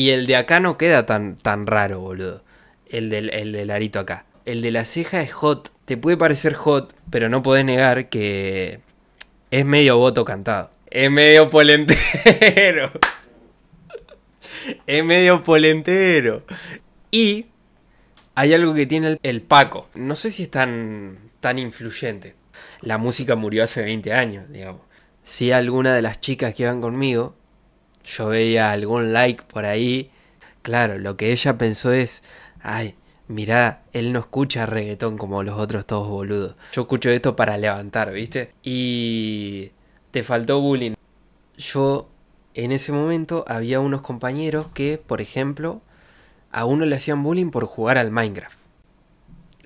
Y el de acá no queda tan, tan raro, boludo. El del, el arito acá. El de la ceja es hot. Te puede parecer hot, pero no podés negar que es medio voto cantado. Es medio polentero. es medio polentero. Y hay algo que tiene el, Paco. No sé si es tan, tan influyente. La música murió hace 20 años, digamos. Si alguna de las chicas que van conmigo yo veía algún like por ahí. Claro, lo que ella pensó es, ay, mirá, él no escucha reggaetón como los otros todos boludos. Yo escucho esto para levantar, ¿viste? Y te faltó bullying. Yo en ese momento había unos compañeros que, por ejemplo, a uno le hacían bullying por jugar al Minecraft.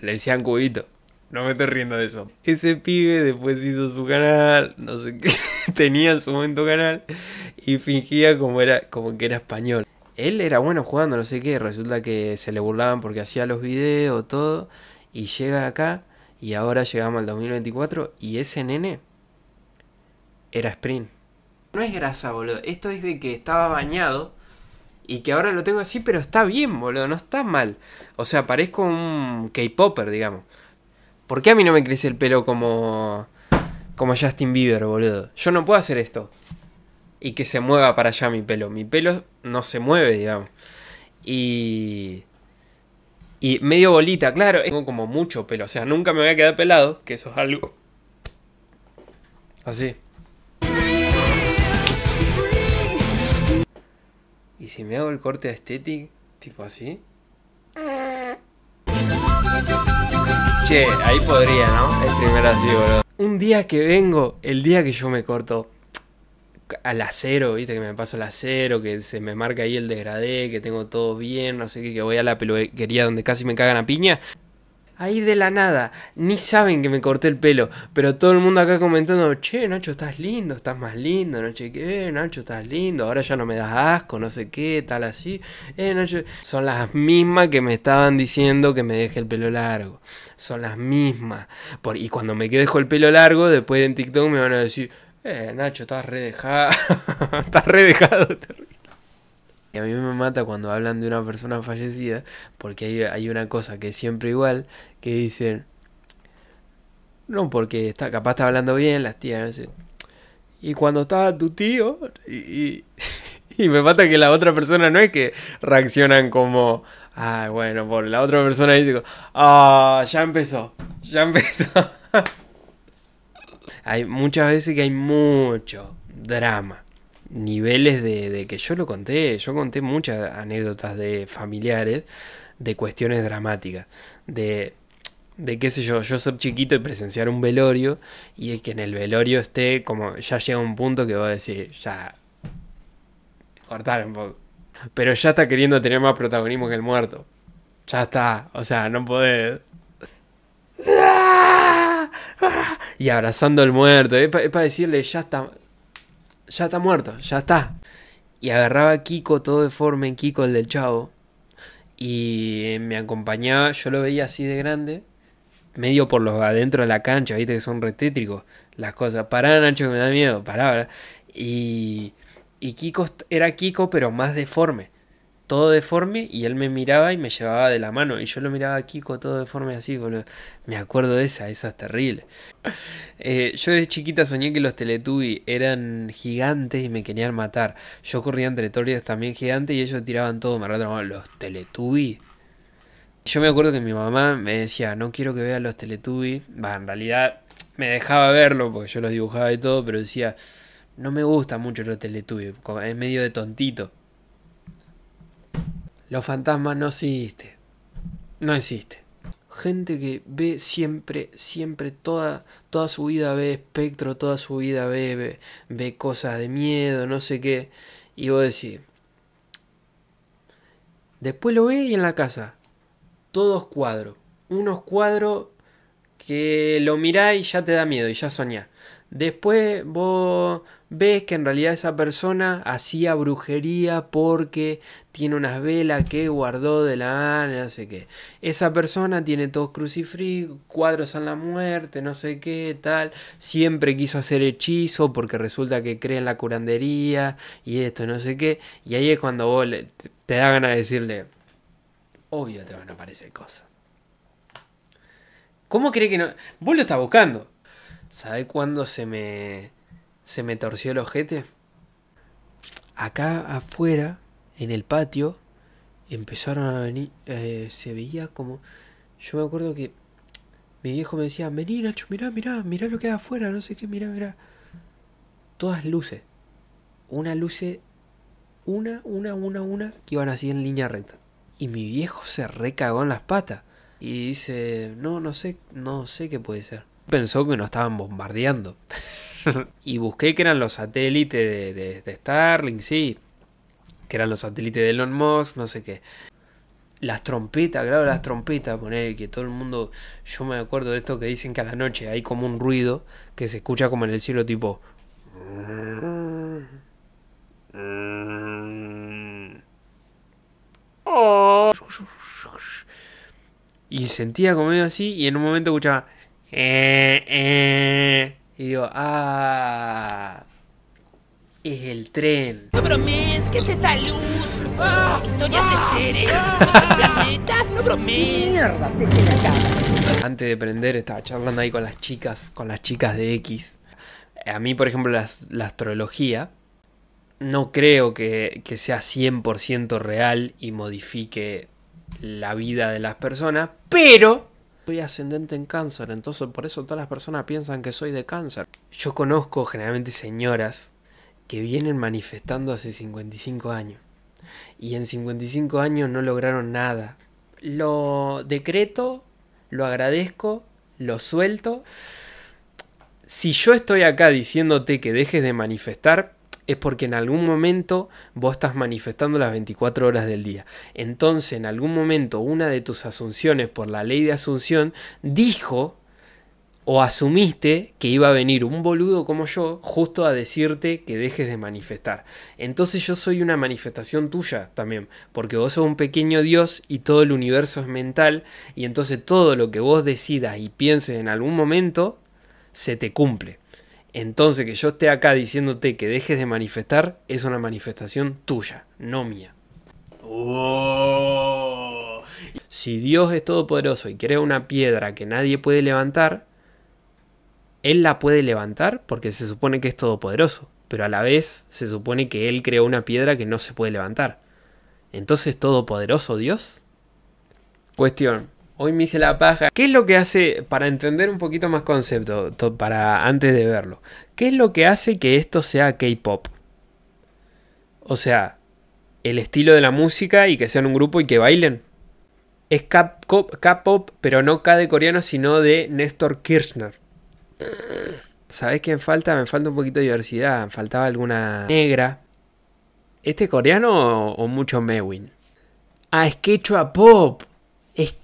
Le decían cubito. No me estoy riendo de eso. Ese pibe después hizo su canal, no sé qué. tenía en su momento canal y fingía como, era, como que era español. Él era bueno jugando, no sé qué, resulta que se le burlaban porque hacía los videos, todo, y llega acá, y ahora llegamos al 2024, y ese nene era sprint. No es grasa, boludo, esto es de que estaba bañado y que ahora lo tengo así, pero está bien, boludo, no está mal. O sea, parezco un K-Popper, digamos. ¿Por qué a mí no me crece el pelo como como Justin Bieber, boludo. Yo no puedo hacer esto. Y que se mueva para allá mi pelo. Mi pelo no se mueve, digamos. Y. Y medio bolita, claro. Tengo como mucho pelo. O sea, nunca me voy a quedar pelado, que eso es algo. Así. Y si me hago el corte estético, tipo así. Che, ahí podría, ¿no? El primer así, boludo un día que vengo, el día que yo me corto al acero, viste que me paso el acero, que se me marca ahí el degradé, que tengo todo bien, no sé qué, que voy a la peluquería donde casi me cagan a piña. Ahí de la nada, ni saben que me corté el pelo, pero todo el mundo acá comentando, che, Nacho, estás lindo, estás más lindo, no che, Nacho, estás lindo, ahora ya no me das asco, no sé qué, tal así. Eh, Nacho, son las mismas que me estaban diciendo que me deje el pelo largo, son las mismas. y cuando me dejo el pelo largo, después en TikTok me van a decir, eh, Nacho, estás re estás re dejado, a mí me mata cuando hablan de una persona fallecida, porque hay, hay una cosa que es siempre igual, que dicen, no, porque está, capaz está hablando bien las tías, no sé. Y cuando está tu tío, y, me mata que la otra persona no es que reaccionan como, ah, bueno, por la otra persona digo, ah, ya empezó, ya empezó. hay muchas veces que hay mucho drama niveles de, que yo lo conté, yo conté muchas anécdotas de familiares de cuestiones dramáticas, de, de qué sé yo, yo ser chiquito y presenciar un velorio y que en el velorio esté como ya llega un punto que va a decir, ya cortar un poco, pero ya está queriendo tener más protagonismo que el muerto, ya está, o sea, no podés. Y abrazando al muerto, es para decirle, ya está, ya está muerto, ya está. Y agarraba a Kiko todo deforme, Kiko el del chavo, y me acompañaba, yo lo veía así de grande, medio por los adentro de la cancha, viste que son retétricos las cosas. Pará, Nacho, que me da miedo, pará. Y, y Kiko era Kiko, pero más deforme todo deforme y él me miraba y me llevaba de la mano y yo lo miraba aquí Kiko todo deforme así, Me acuerdo de esa, esa es terrible. Eh, yo de chiquita soñé que los Teletubbies eran gigantes y me querían matar. Yo corría entre torres también gigantes y ellos tiraban todo, me los Teletubbies. Yo me acuerdo que mi mamá me decía, no quiero que veas los Teletubbies. Va, en realidad me dejaba verlo porque yo los dibujaba y todo, pero decía, no me gustan mucho los Teletubbies, es medio de tontito. Los fantasmas no existen. No existen. Gente que ve siempre, siempre, toda, toda su vida ve espectro, toda su vida ve, ve, ve cosas de miedo, no sé qué. Y vos decís. Después lo ve y en la casa. Todos cuadros. Unos cuadros que lo mirá y ya te da miedo y ya soñás. Después vos ves que en realidad esa persona hacía brujería porque tiene unas velas que guardó de la no sé qué. Esa persona tiene todos crucifijos, cuadros en la muerte, no sé qué, tal. Siempre quiso hacer hechizo porque resulta que cree en la curandería y esto, no sé qué. Y ahí es cuando vos te da ganas de decirle, obvio te van a aparecer cosas. ¿Cómo cree que no? Vos lo estás buscando. ¿Sabe cuándo se me. se me torció el ojete? Acá afuera, en el patio, empezaron a venir. Eh, se veía como. Yo me acuerdo que. Mi viejo me decía, vení Nacho, mirá, mirá, mirá lo que hay afuera, no sé qué, mirá, mirá. Todas luces. Una luce. Una, una, una, una, que iban así en línea recta. Y mi viejo se recagó en las patas y dice, no, no sé, no sé qué puede ser. Pensó que nos estaban bombardeando. y busqué que eran los satélites de, Starling Starlink, sí. Que eran los satélites de Elon Musk, no sé qué las trompetas, claro, las trompetas, poner que todo el mundo, yo me acuerdo de esto que dicen que a la noche hay como un ruido que se escucha como en el cielo tipo oh. Y sentía como medio así y en un momento escuchaba... Eh, eh", y digo, ah... Es el tren. No promes que es esa luz? Ah, historias de ah, seres, ah. planetas, no Mierda, se Antes de prender estaba charlando ahí con las chicas, con las chicas de X. A mí, por ejemplo, la, la astrología no creo que, que sea 100% real y modifique la vida de las personas, pero soy ascendente en cáncer, entonces por eso todas las personas piensan que soy de cáncer. Yo conozco generalmente señoras que vienen manifestando hace 55 años y en 55 años no lograron nada. Lo decreto, lo agradezco, lo suelto. Si yo estoy acá diciéndote que dejes de manifestar, es porque en algún momento vos estás manifestando las 24 horas del día. Entonces, en algún momento, una de tus asunciones por la ley de asunción dijo o asumiste que iba a venir un boludo como yo justo a decirte que dejes de manifestar. Entonces yo soy una manifestación tuya también, porque vos sos un pequeño Dios y todo el universo es mental y entonces todo lo que vos decidas y pienses en algún momento se te cumple. Entonces que yo esté acá diciéndote que dejes de manifestar es una manifestación tuya, no mía. Oh. Si Dios es todopoderoso y crea una piedra que nadie puede levantar, Él la puede levantar porque se supone que es todopoderoso, pero a la vez se supone que Él crea una piedra que no se puede levantar. Entonces, ¿todopoderoso Dios? Cuestión, Hoy me hice la paja. ¿Qué es lo que hace, para entender un poquito más concepto, para antes de verlo, qué es lo que hace que esto sea K-pop? O sea, el estilo de la música y que sean un grupo y que bailen. Es K-pop, pero no K de coreano, sino de Néstor Kirchner. ¿Sabés quién falta? Me falta un poquito de diversidad. Faltaba alguna negra. ¿Este coreano o, mucho Mewin? Ah, es a pop. Ah, es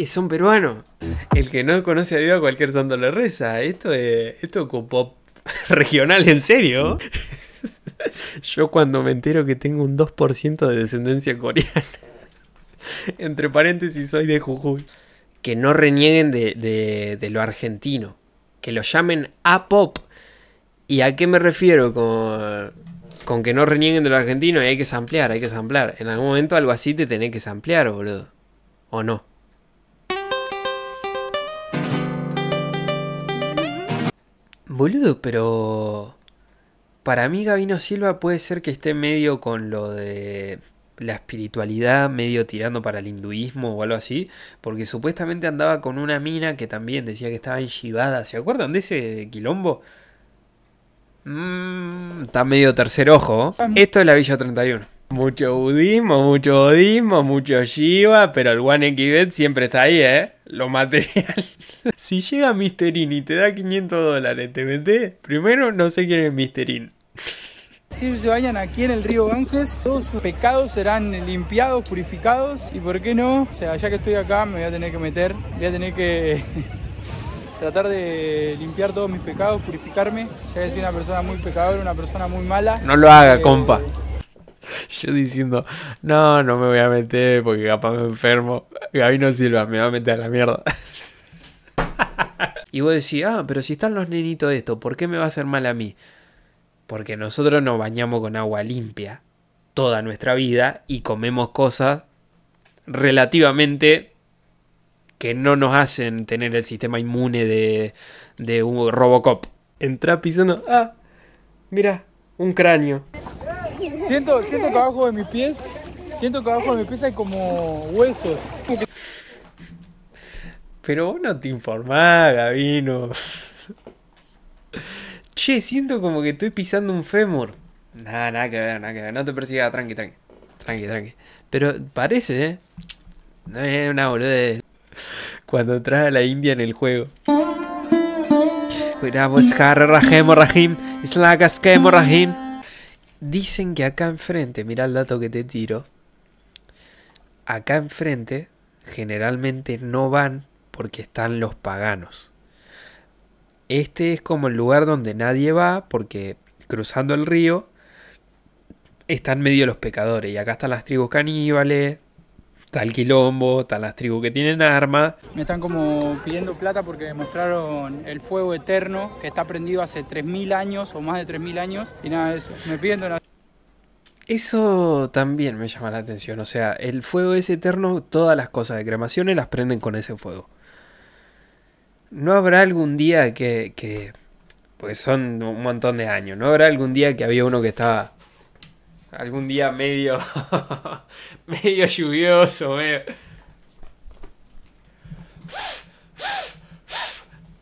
que son peruanos. El que no conoce a Dios a cualquier santo le reza. Esto es, esto K-pop regional, en serio. Yo cuando me entero que tengo un 2% de descendencia coreana, entre paréntesis soy de Jujuy, que no renieguen de, lo argentino, que lo llamen A-pop. ¿Y a qué me refiero con, con que no renieguen de lo argentino? Y hay que ampliar, hay que ampliar. En algún momento algo así te tenés que samplear, boludo o no. Boludo, pero... Para mí Gabino Silva puede ser que esté medio con lo de la espiritualidad, medio tirando para el hinduismo o algo así, porque supuestamente andaba con una mina que también decía que estaba enchivada. ¿Se acuerdan de ese quilombo? Mm, está medio tercer ojo. ¿eh? Esto es la Villa 31. Mucho budismo, mucho budismo, mucho Shiva, pero el One Xbet siempre está ahí, ¿eh? Lo material. si llega Misterin y te da 500 dólares, ¿te metes? Primero, no sé quién es Misterin. Si se bañan aquí en el río Ganges, todos sus pecados serán limpiados, purificados. ¿Y por qué no? O sea, ya que estoy acá, me voy a tener que meter, voy a tener que tratar de limpiar todos mis pecados, purificarme. Ya que soy una persona muy pecadora, una persona muy mala. No lo haga, eh, compa. Yo diciendo, no, no me voy a meter porque capaz me enfermo. no Silva me va a meter a la mierda. Y vos decís, ah, pero si están los nenitos de esto, ¿por qué me va a hacer mal a mí? Porque nosotros nos bañamos con agua limpia toda nuestra vida y comemos cosas relativamente que no nos hacen tener el sistema inmune de, de un Robocop. Entra pisando, ah, mira, un cráneo. Siento, siento que abajo de mis pies, siento que abajo de mis pies hay como huesos. Pero vos no te informás, Gabino. Che, siento como que estoy pisando un fémur. Nada, nada que ver, nada que ver. No te persigas, tranqui, tranqui. Tranqui, tranqui. Pero parece, ¿eh? No es una boludez. Cuando trae a la India en el juego. Cuidado, pues, Rahim, Rahim. Dicen que acá enfrente, mira el dato que te tiro, acá enfrente generalmente no van porque están los paganos. Este es como el lugar donde nadie va porque cruzando el río están medio los pecadores y acá están las tribus caníbales, tal quilombo, tal las tribus que tienen armas. Me están como pidiendo plata porque demostraron el fuego eterno que está prendido hace 3.000 años o más de 3.000 años y nada de eso. Me piden Eso también me llama la atención. O sea, el fuego es eterno, todas las cosas de cremaciones las prenden con ese fuego. ¿No habrá algún día que, que... Pues son un montón de años. ¿No habrá algún día que había uno que estaba algún día medio, medio lluvioso, medio...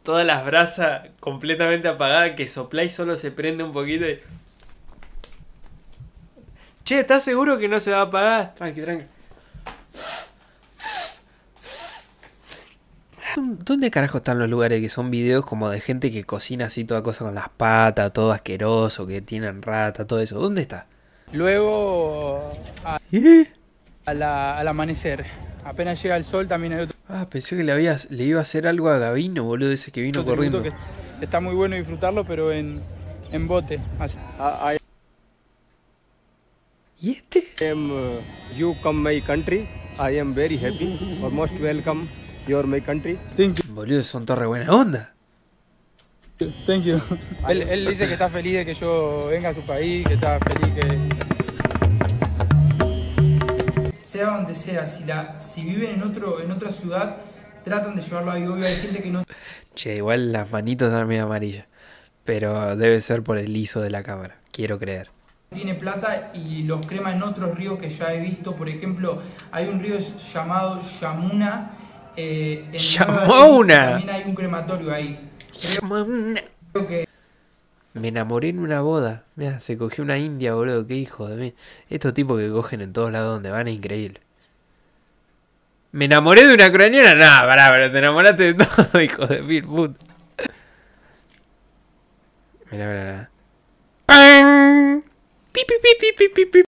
Todas las brasas completamente apagadas que y solo se prende un poquito Che, ¿estás seguro que no se va a apagar? Tranqui, tranqui. ¿Dónde carajo están los lugares que son videos como de gente que cocina así toda cosa con las patas, todo asqueroso, que tienen rata, todo eso? ¿Dónde está? Luego a, al amanecer. Apenas llega el sol también hay otro. Ah, pensé que le, habías, le iba a hacer algo a Gavino, boludo, ese que vino corriendo. está muy bueno disfrutarlo, pero en, bote. Ah, ¿Y este? Em, you come my country. I am very happy. Almost welcome. You my country. Boludo, son torre buena onda. Thank you. Él, dice que está feliz de que yo venga a su país, que está feliz que... Sea donde sea, si, si viven en, otro, en otra ciudad, tratan de llevarlo ahí. Obvio, hay gente que no... Che, igual las manitos están medio amarillas. Pero debe ser por el liso de la cámara, quiero creer. Tiene plata y los crema en otros ríos que ya he visto. Por ejemplo, hay un río llamado Yamuna. Eh, Yamuna. También hay un crematorio ahí. Me enamoré en una boda. Mira, se cogió una india, boludo. Qué hijo de mí. Estos tipos que cogen en todos lados donde van es increíble. Me enamoré de una ucraniana. Nada, pará, pero te enamoraste de todo, hijo de mil puta. Mirá, mirá, pi, pi, pi, pi, pi!